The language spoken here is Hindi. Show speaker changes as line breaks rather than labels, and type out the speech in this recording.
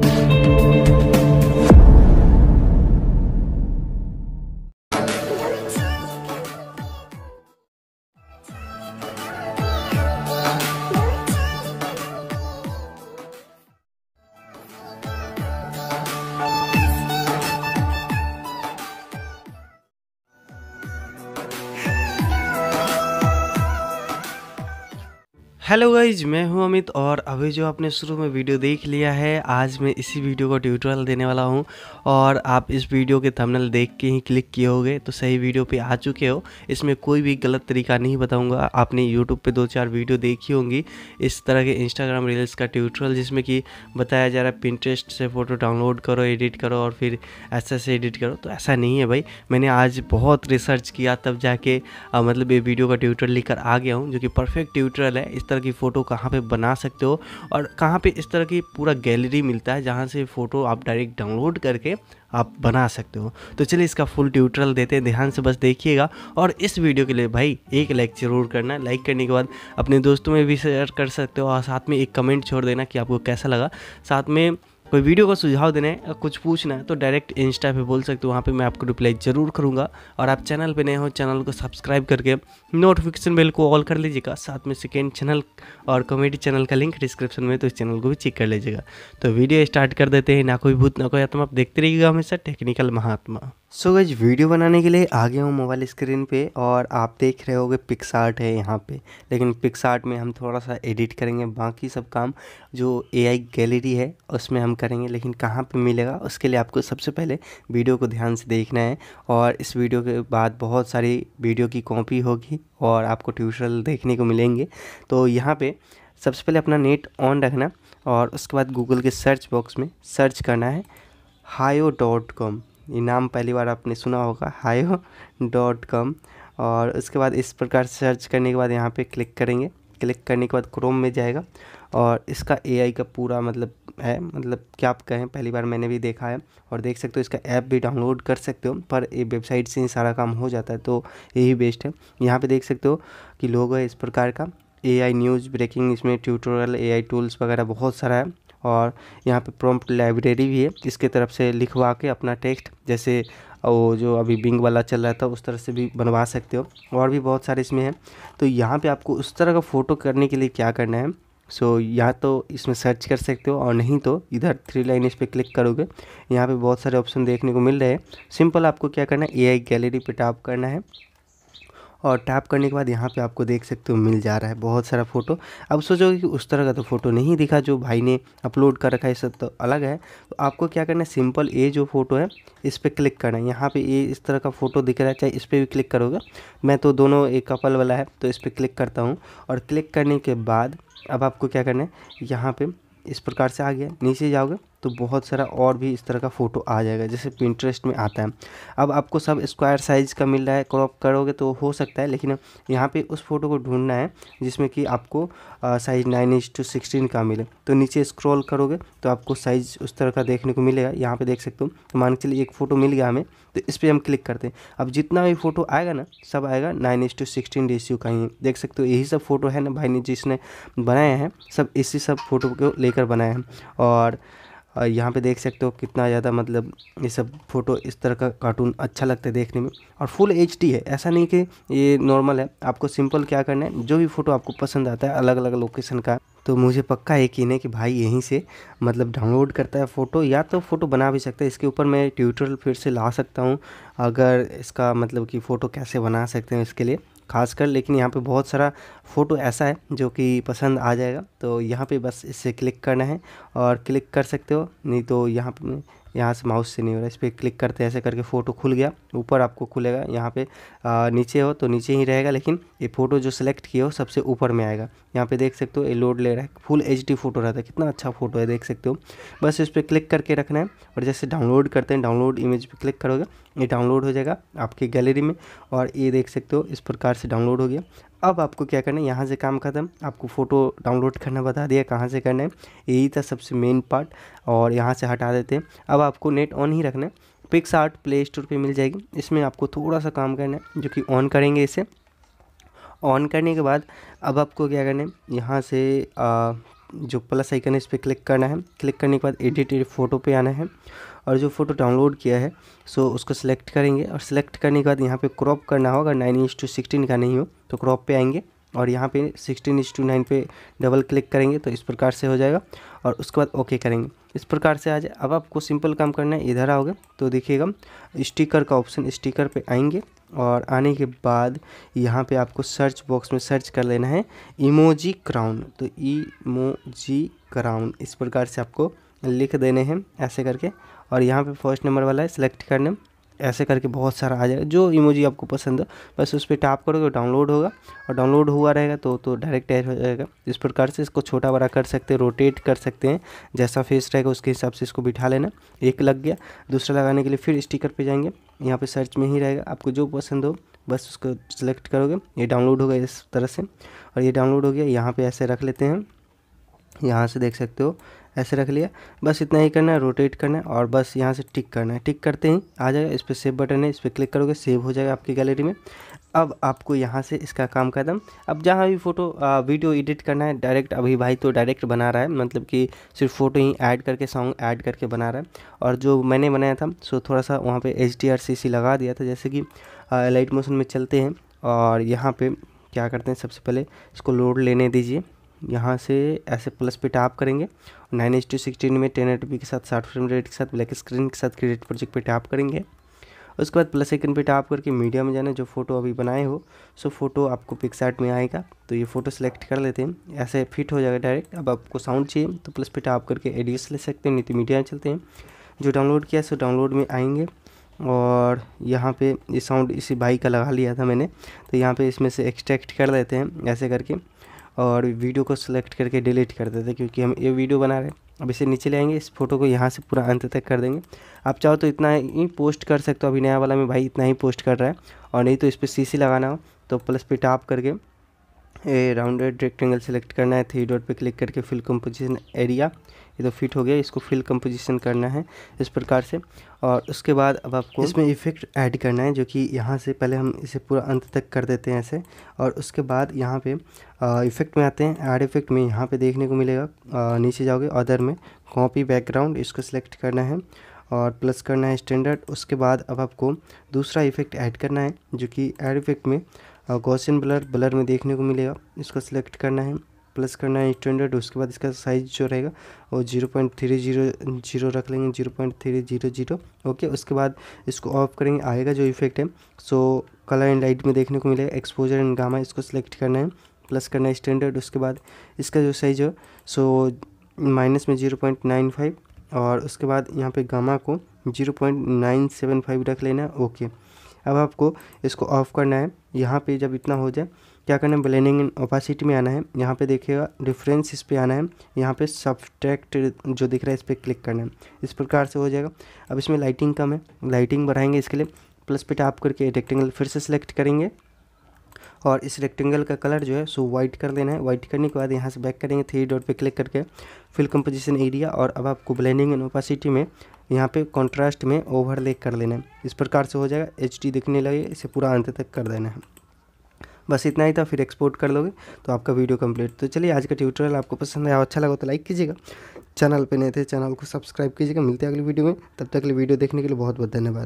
you. हेलो गाइज मैं हूं अमित और अभी जो आपने शुरू में वीडियो देख लिया है आज मैं इसी वीडियो को ट्यूटोरियल देने वाला हूं और आप इस वीडियो के थंबनेल देख के ही क्लिक किए होंगे तो सही वीडियो पे आ चुके हो इसमें कोई भी गलत तरीका नहीं बताऊंगा आपने यूट्यूब पे दो चार वीडियो देखी होंगी इस तरह के इंस्टाग्राम रील्स का ट्यूटोरियल जिसमें कि बताया जा रहा है पिंटरेस्ट से फ़ोटो डाउनलोड करो एडिट करो और फिर ऐसे से एडिट करो तो ऐसा नहीं है भाई मैंने आज बहुत रिसर्च किया तब जाके मतलब ये वीडियो का ट्यूटोरियल लेकर आ गया हूँ जो कि परफेक्ट ट्यूटोरियल है इस तरह की फ़ोटो कहाँ पे बना सकते हो और कहाँ पे इस तरह की पूरा गैलरी मिलता है जहाँ से फ़ोटो आप डायरेक्ट डाउनलोड करके आप बना सकते हो तो चलिए इसका फुल ट्यूटोरियल देते हैं ध्यान से बस देखिएगा और इस वीडियो के लिए भाई एक लाइक ज़रूर करना लाइक करने के बाद अपने दोस्तों में भी शेयर कर सकते हो और साथ में एक कमेंट छोड़ देना कि आपको कैसा लगा साथ में कोई वीडियो का सुझाव देना है कुछ पूछना है तो डायरेक्ट इंस्टा पे बोल सकते हो वहाँ पे मैं आपको रिप्लाई ज़रूर करूँगा और आप चैनल पे नए हो चैनल को सब्सक्राइब करके नोटिफिकेशन बेल को ऑल कर लीजिएगा साथ में सेकेंड चैनल और कॉमेडी चैनल का लिंक डिस्क्रिप्शन में तो इस चैनल को भी चेक कर लीजिएगा तो वीडियो स्टार्ट कर देते हैं ना कोई भूत ना कोई आत्मा आप देखते रहिएगा हमेशा टेक्निकल महात्मा सो so, गज वीडियो बनाने के लिए आ गया हूँ मोबाइल स्क्रीन पे और आप देख रहे होगे पिक्स आर्ट है यहाँ पे लेकिन पिक्स आर्ट में हम थोड़ा सा एडिट करेंगे बाकी सब काम जो एआई गैलरी है उसमें हम करेंगे लेकिन कहाँ पे मिलेगा उसके लिए आपको सबसे पहले वीडियो को ध्यान से देखना है और इस वीडियो के बाद बहुत सारी वीडियो की कॉपी होगी और आपको ट्यूशनल देखने को मिलेंगे तो यहाँ पर सबसे पहले अपना नेट ऑन रखना और उसके बाद गूगल के सर्च बॉक्स में सर्च करना है हायो डॉट कॉम ये नाम पहली बार आपने सुना होगा हायो डॉट कॉम और उसके बाद इस प्रकार सर्च करने के बाद यहाँ पे क्लिक करेंगे क्लिक करने के बाद क्रोम में जाएगा और इसका एआई का पूरा मतलब है मतलब क्या आप कहें पहली बार मैंने भी देखा है और देख सकते हो इसका ऐप भी डाउनलोड कर सकते हो पर ये वेबसाइट से ही सारा काम हो जाता है तो यही बेस्ट है यहाँ पे देख सकते हो कि लोग है इस प्रकार का एआई न्यूज़ ब्रेकिंग इसमें ट्यूटोरियल एआई टूल्स वगैरह बहुत सारा है और यहाँ पे प्रॉम्प्ट लाइब्रेरी भी है इसके तरफ से लिखवा के अपना टेक्स्ट जैसे वो जो अभी बिंग वाला चल रहा था उस तरह से भी बनवा सकते हो और भी बहुत सारे इसमें हैं तो यहाँ पे आपको उस तरह का फ़ोटो करने के लिए क्या करना है सो so, या तो इसमें सर्च कर सकते हो और नहीं तो इधर थ्री लाइन इस पर क्लिक करोगे यहाँ पे बहुत सारे ऑप्शन देखने को मिल रहे हैं सिंपल आपको क्या करना है एआई गैलरी पे टैप करना है और टैप करने के बाद यहाँ पे आपको देख सकते हो मिल जा रहा है बहुत सारा फ़ोटो अब सोचोगे कि उस तरह का तो फ़ोटो नहीं दिखा जो भाई ने अपलोड कर रखा है सब तो अलग है तो आपको क्या करना है सिंपल ये जो फ़ोटो है इस पर क्लिक करना है यहाँ पर ये इस तरह का फ़ोटो दिख रहा है चाहे इस पर भी क्लिक करोगे मैं तो दोनों एक कपल वाला है तो इस पर क्लिक करता हूँ और क्लिक करने के बाद अब आपको क्या करना है यहाँ पर इस प्रकार से आ गया नीचे जाओगे तो बहुत सारा और भी इस तरह का फ़ोटो आ जाएगा जैसे पिंटरेस्ट में आता है अब आपको सब स्क्वायर साइज़ का मिल रहा है क्रॉप करोगे तो हो सकता है लेकिन यहाँ पे उस फोटो को ढूंढना है जिसमें कि आपको size nine inch to sixteen का मिले तो नीचे स्क्रॉल करोगे तो आपको साइज़ उस तरह का देखने को मिलेगा यहाँ पर देख सकते हो तो मान के चलिए एक फ़ोटो मिल गया हमें तो इस पर हम क्लिक करते हैं अब जितना भी फ़ोटो आएगा ना सब आएगा nine inch to sixteen ratio का ही देख सकते हो यही सब फ़ोटो है ना भाई ने जिसने बनाए हैं सब इसी सब फ़ोटो को लेकर बनाए हैं और और यहाँ पे देख सकते हो कितना ज़्यादा मतलब ये सब फ़ोटो इस तरह का कार्टून अच्छा लगता है देखने में और फुल एच है ऐसा नहीं कि ये नॉर्मल है आपको सिंपल क्या करना है जो भी फ़ोटो आपको पसंद आता है अलग अलग लोकेशन का तो मुझे पक्का यकीन है कि भाई यहीं से मतलब डाउनलोड करता है फ़ोटो या तो फ़ोटो बना भी सकता है इसके ऊपर मैं ट्यूटोरियल फिर से ला सकता हूँ अगर इसका मतलब कि फ़ोटो कैसे बना सकते हैं इसके लिए खासकर लेकिन यहाँ पे बहुत सारा फ़ोटो ऐसा है जो कि पसंद आ जाएगा तो यहाँ पे बस इसे क्लिक करना है और क्लिक कर सकते हो नहीं तो यहाँ पे यहाँ से माउस से नहीं हो रहा इस पर क्लिक करते ऐसे करके फ़ोटो खुल गया ऊपर आपको खुलेगा यहाँ पे आ, नीचे हो तो नीचे ही रहेगा लेकिन ये फ़ोटो जो सेलेक्ट किया हो सबसे ऊपर में आएगा यहाँ पे देख सकते हो ये लोड ले रहा है फुल एच फ़ोटो रहता है कितना अच्छा फ़ोटो है देख सकते हो बस इस पर क्लिक करके रखना है और जैसे डाउनलोड करते हैं डाउनलोड इमेज पर क्लिक करोगे ये डाउनलोड हो जाएगा आपके गैलरी में और ये देख सकते हो इस प्रकार से डाउनलोड हो गया अब आपको क्या करना है यहाँ से काम खत्म आपको फ़ोटो डाउनलोड करना बता दिया कहाँ से करना है यही था सबसे मेन पार्ट और यहाँ से हटा देते हैं अब आपको नेट ऑन ही रखना है पिक्स आर्ट प्ले स्टोर पर मिल जाएगी इसमें आपको थोड़ा सा काम करना है जो कि ऑन करेंगे इसे ऑन करने के बाद अब आपको क्या करना है यहाँ से आ, जो प्लस आइकन है इस पर क्लिक करना है क्लिक करने के बाद एडिटेड फ़ोटो पे आना है और जो फ़ोटो डाउनलोड किया है सो उसको सिलेक्ट करेंगे और सेलेक्ट करने के बाद यहाँ पे क्रॉप करना हो अगर नाइन इंच टू सिक्सटीन का नहीं हो तो क्रॉप पे आएंगे और यहाँ पे सिक्सटीन इंच टू नाइन पे डबल क्लिक करेंगे तो इस प्रकार से हो जाएगा और उसके बाद ओके करेंगे इस प्रकार से आ जाए अब आपको सिंपल काम करना है इधर आओगे तो देखिएगा स्टिकर का ऑप्शन स्टिकर पर आएंगे और आने के बाद यहाँ पे आपको सर्च बॉक्स में सर्च कर लेना है इमोजी क्राउन तो इमोजी क्राउन इस प्रकार से आपको लिख देने हैं ऐसे करके और यहाँ पे फर्स्ट नंबर वाला है सिलेक्ट करने ऐसे करके बहुत सारा आ जाएगा जो इमोजी आपको पसंद हो बस उस पर टैप करोगे डाउनलोड होगा और डाउनलोड हुआ रहेगा तो तो डायरेक्ट ऐड हो जाएगा इस प्रकार से इसको छोटा बड़ा कर सकते हैं रोटेट कर सकते हैं जैसा फेस रहेगा उसके हिसाब से इसको बिठा लेना एक लग गया दूसरा लगाने के लिए फिर स्टिकर पर जाएंगे यहाँ पर सर्च में ही रहेगा आपको जो पसंद हो बस उसको सेलेक्ट करोगे ये डाउनलोड होगा इस तरह से और ये डाउनलोड हो गया यहाँ पर ऐसे रख लेते हैं यहाँ से देख सकते हो ऐसे रख लिया बस इतना ही करना है रोटेट करना है और बस यहाँ से टिक करना है टिक करते ही आ जाएगा इस पर सेव बटन है इस पर क्लिक करोगे सेव हो जाएगा आपकी गैलरी में अब आपको यहाँ से इसका काम दम अब जहाँ भी फ़ोटो वीडियो एडिट करना है डायरेक्ट अभी भाई तो डायरेक्ट बना रहा है मतलब कि सिर्फ फ़ोटो ही ऐड करके सॉन्ग ऐड करके बना रहा है और जो मैंने बनाया था सो थोड़ा सा वहाँ पे H D R C C लगा दिया था जैसे कि लाइट मोशन में चलते हैं और यहाँ पे क्या करते हैं सबसे पहले इसको लोड लेने दीजिए यहाँ से ऐसे प्लस पे टैप करेंगे नाइन एच टू सिक्सटीन में टेन एट के साथ साठ फ्रेम रेट के साथ ब्लैक स्क्रीन के साथ क्रिएट प्रोजेक्ट पे टैप करेंगे उसके बाद प्लस आइकन पे टैप करके मीडिया में जाना जो फोटो अभी बनाए हो सो फोटो आपको पिक्सार्ट में आएगा तो ये फोटो सेलेक्ट कर लेते हैं ऐसे फिट हो जाएगा डायरेक्ट अब आपको साउंड चाहिए तो प्लस पे टैप करके एडियस ले सकते हैं नीति मीडिया में चलते हैं जो डाउनलोड किया सो डाउनलोड में आएंगे और यहाँ पे ये साउंड इसी भाई का लगा लिया था मैंने तो यहाँ पे इसमें से एक्सट्रैक्ट कर लेते हैं ऐसे करके और वीडियो को सिलेक्ट करके डिलीट कर देते क्योंकि हम ये वीडियो बना रहे हैं अब इसे नीचे ले आएंगे इस फोटो को यहाँ से पूरा अंत तक कर देंगे आप चाहो तो इतना ही पोस्ट कर सकते हो अभी नया वाला में भाई इतना ही पोस्ट कर रहा है और नहीं तो इस पर सी लगाना हो तो प्लस पे टाप करके ए राउंडेड रेक्टेंगल सेलेक्ट करना है थ्री डॉट पे क्लिक करके फिल कंपोजिशन एरिया ये तो फिट हो गया इसको फिल कंपोजिशन करना है इस प्रकार से और उसके बाद अब आपको इसमें इफेक्ट ऐड करना है जो कि यहाँ से पहले हम इसे पूरा अंत तक कर देते हैं ऐसे और उसके बाद यहाँ पे इफेक्ट में आते हैं ऐड इफेक्ट में यहाँ पर देखने को मिलेगा आ, नीचे जाओगे अदर में कॉपी बैकग्राउंड इसको सिलेक्ट करना है और प्लस करना है स्टैंडर्ड उसके बाद अब आपको दूसरा इफेक्ट ऐड करना है जो कि एड इफेक्ट में और गोसिन ब्लर ब्लर में देखने को मिलेगा इसको सिलेक्ट करना है प्लस करना है स्टैंडर्ड उसके बाद इसका साइज़ जो रहेगा वो zero point three zero zero रख लेंगे zero point three zero zero okay उसके बाद इसको ऑफ करेंगे आएगा जो इफेक्ट है सो कलर एंड लाइट में देखने को मिलेगा एक्सपोजर एंड गामा इसको सिलेक्ट करना है प्लस करना है स्टैंडर्ड उसके बाद इसका जो साइज़ हो सो माइनस में जीरो पॉइंट नाइन फाइव और उसके बाद यहाँ पर गामा को zero point nine seven five रख लेना ओके अब आपको इसको ऑफ़ करना है यहाँ पे जब इतना हो जाए क्या करना है ब्लेंडिंग इन ओपासिटी में आना है यहाँ पे देखिएगा डिफरेंस इस पर आना है यहाँ पे सब्सट्रैक्ट जो दिख रहा है इस पर क्लिक करना है इस प्रकार से हो जाएगा अब इसमें लाइटिंग कम है लाइटिंग बढ़ाएंगे इसके लिए प्लस पे टाप करके रेक्टेंगल फिर से सेलेक्ट करेंगे और इस रेक्टेंगल का कलर जो है सो वाइट कर देना है वाइट करने के बाद यहाँ से बैक करेंगे थ्री डॉट पे क्लिक करके फिल कंपोजिशन एरिया और अब आपको ब्लैंडिंग एंड ओपासिटी में यहाँ पे कॉन्ट्रास्ट में ओवरले कर लेना है इस प्रकार से हो जाएगा एच दिखने लगे इसे पूरा अंत तक कर देना है बस इतना ही था फिर एक्सपोर्ट कर लोगे तो आपका वीडियो कंप्लीट तो चलिए आज का ट्यूटोरियल आपको पसंद आया अच्छा लगा तो लाइक कीजिएगा चैनल पे नए थे चैनल को सब्सक्राइब कीजिएगा मिलते हैं अगली वीडियो में तब तक अगले वीडियो देखने के लिए बहुत बहुत धन्यवाद